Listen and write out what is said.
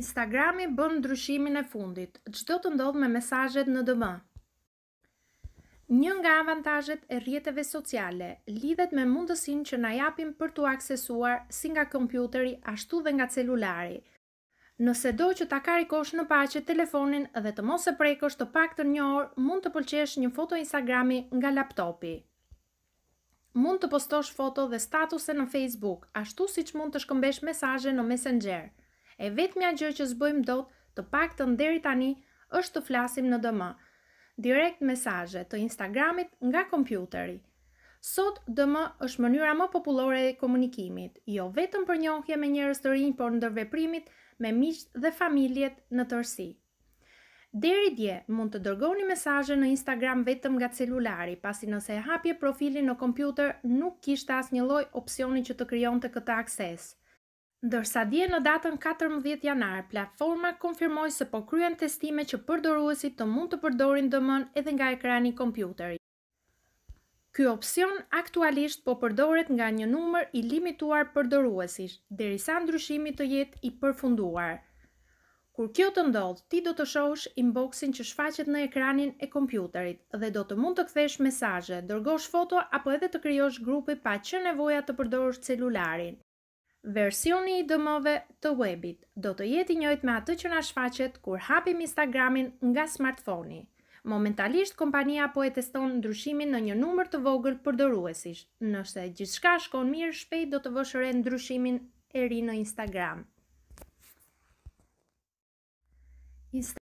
Instagrami bën ndryshimin e fundit. Çdo të ndodh me mesazhet në DM. Një nga avantazhet e rrjeteve sociale lidhet me mundësinë që na japin për t'u aksesuar si nga kompjuteri ashtu dhe nga celulari. Nëse do që ta karikosh në paqe telefonin dhe të mos e prekësh të paktën një orë, mund të pëlqesh një foto Instagrami nga laptopi. Mund të postosh foto dhe statuse në Facebook, ashtu siç mund të shkëmbesh mesazhe në Messenger e vetëmja gjë që zbojmë do të të pak të nderi tani është të flasim në dëmë. Direkt mesaje të Instagramit nga kompjuteri. Sot dëmë është mënyra më populore e komunikimit, jo vetëm për njohje me njerës të rinjë, por ndër veprimit me miqt dhe familjet në tërsi. Deri dje mund të dërgoni mesazhe në Instagram vetëm nga celulari, pasi nëse e hapje profilin në kompjuter nuk kishte asnjë lloj opsioni që të krijonte këtë akses. Ndërsa dje në datën 14 janar, platforma konfirmoj se po kryen testime që përdoruesit të mund të përdorin dëmën edhe nga ekrani kompjuterit. Kjo opcion aktualisht po përdoret nga një numër i limituar përdoruesisht, derisa ndryshimi të jet i përfunduar. Kur kjo të ndodhë, ti do të shosh inboxin që shfaqet në ekranin e kompjuterit dhe do të mund të kthesh mesazhe, dërgosh foto apo edhe të kryosh grupi pa që nevoja të përdorësht celularin. Versioni i dëmove të webit do të jeti njojt me atë që nga shfaqet kur hapim Instagramin nga smartfoni. Momentalisht, kompania po e teston ndryshimin në një numër të vogël përdoruesish. Nëse gjithka shkon mirë, shpejt do të vëshëre ndryshimin e ri në Instagram.